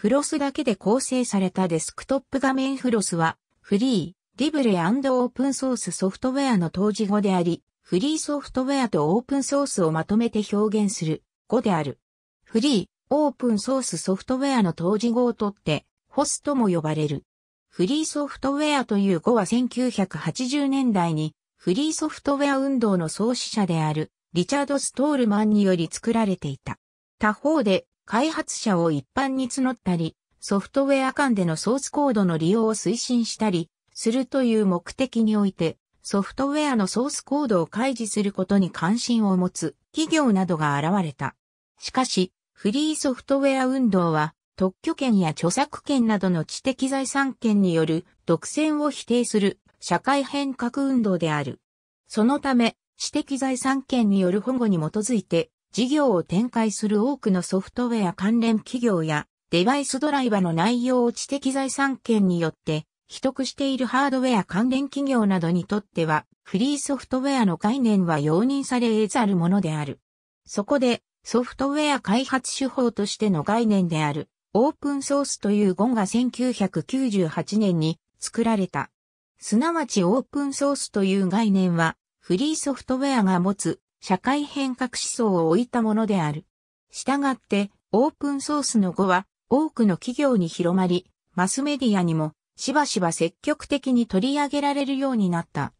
フロスだけで構成されたデスクトップ画面フロスは、フリー、リブレオープンソースソフトウェアの当時語であり、フリーソフトウェアとオープンソースをまとめて表現する語である。フリー、オープンソースソフトウェアの当時語をとって、ホスとも呼ばれる。フリーソフトウェアという語は1980年代に、フリーソフトウェア運動の創始者である、リチャード・ストールマンにより作られていた。他方で、開発者を一般に募ったり、ソフトウェア間でのソースコードの利用を推進したり、するという目的において、ソフトウェアのソースコードを開示することに関心を持つ企業などが現れた。しかし、フリーソフトウェア運動は、特許権や著作権などの知的財産権による独占を否定する社会変革運動である。そのため、知的財産権による保護に基づいて、事業を展開する多くのソフトウェア関連企業やデバイスドライバの内容を知的財産権によって取得しているハードウェア関連企業などにとってはフリーソフトウェアの概念は容認され得ざるものである。そこでソフトウェア開発手法としての概念であるオープンソースという語が1998年に作られた。すなわちオープンソースという概念はフリーソフトウェアが持つ社会変革思想を置いたものである。したがって、オープンソースの語は多くの企業に広まり、マスメディアにもしばしば積極的に取り上げられるようになった。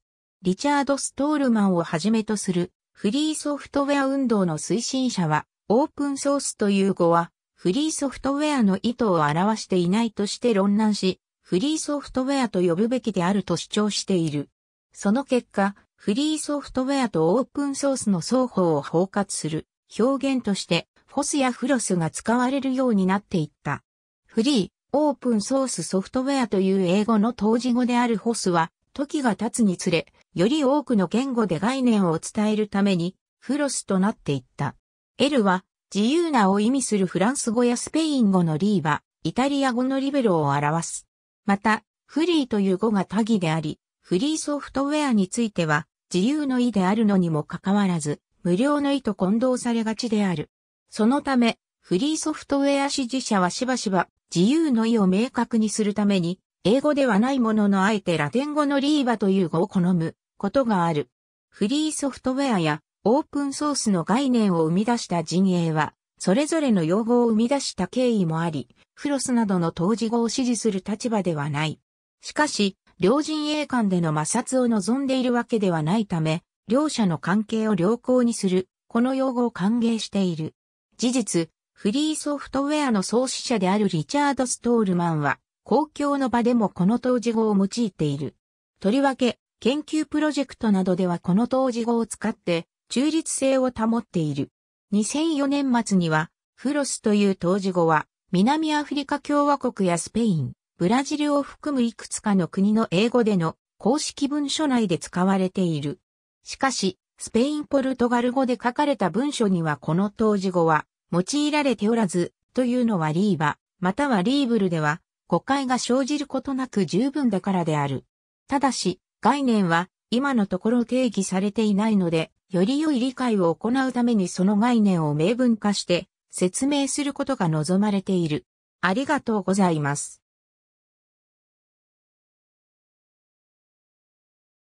リチャード・ストールマンをはじめとするフリーソフトウェア運動の推進者は、オープンソースという語は、フリーソフトウェアの意図を表していないとして論乱し、フリーソフトウェアと呼ぶべきであると主張している。その結果、フリーソフトウェアとオープンソースの双方を包括する表現としてフォスやフロスが使われるようになっていった。フリー、オープンソースソフトウェアという英語の当時語であるフォスは時が経つにつれより多くの言語で概念を伝えるためにフロスとなっていった。L は自由なを意味するフランス語やスペイン語のリーはイタリア語のリベロを表す。また、フリーという語が多義であり、フリーソフトウェアについては、自由の意であるのにもかかわらず、無料の意と混同されがちである。そのため、フリーソフトウェア支持者はしばしば自由の意を明確にするために、英語ではないもののあえてラテン語のリーバという語を好むことがある。フリーソフトウェアやオープンソースの概念を生み出した陣営は、それぞれの用語を生み出した経緯もあり、フロスなどの当時語を支持する立場ではない。しかし、両陣営間での摩擦を望んでいるわけではないため、両者の関係を良好にする、この用語を歓迎している。事実、フリーソフトウェアの創始者であるリチャード・ストールマンは、公共の場でもこの当時語を用いている。とりわけ、研究プロジェクトなどではこの当時語を使って、中立性を保っている。2004年末には、フロスという当時語は、南アフリカ共和国やスペイン、ブラジルを含むいくつかの国の英語での公式文書内で使われている。しかし、スペイン・ポルトガル語で書かれた文書にはこの当時語は用いられておらず、というのはリーバ、またはリーブルでは、誤解が生じることなく十分だからである。ただし、概念は今のところ定義されていないので、より良い理解を行うためにその概念を明文化して説明することが望まれている。ありがとうございます。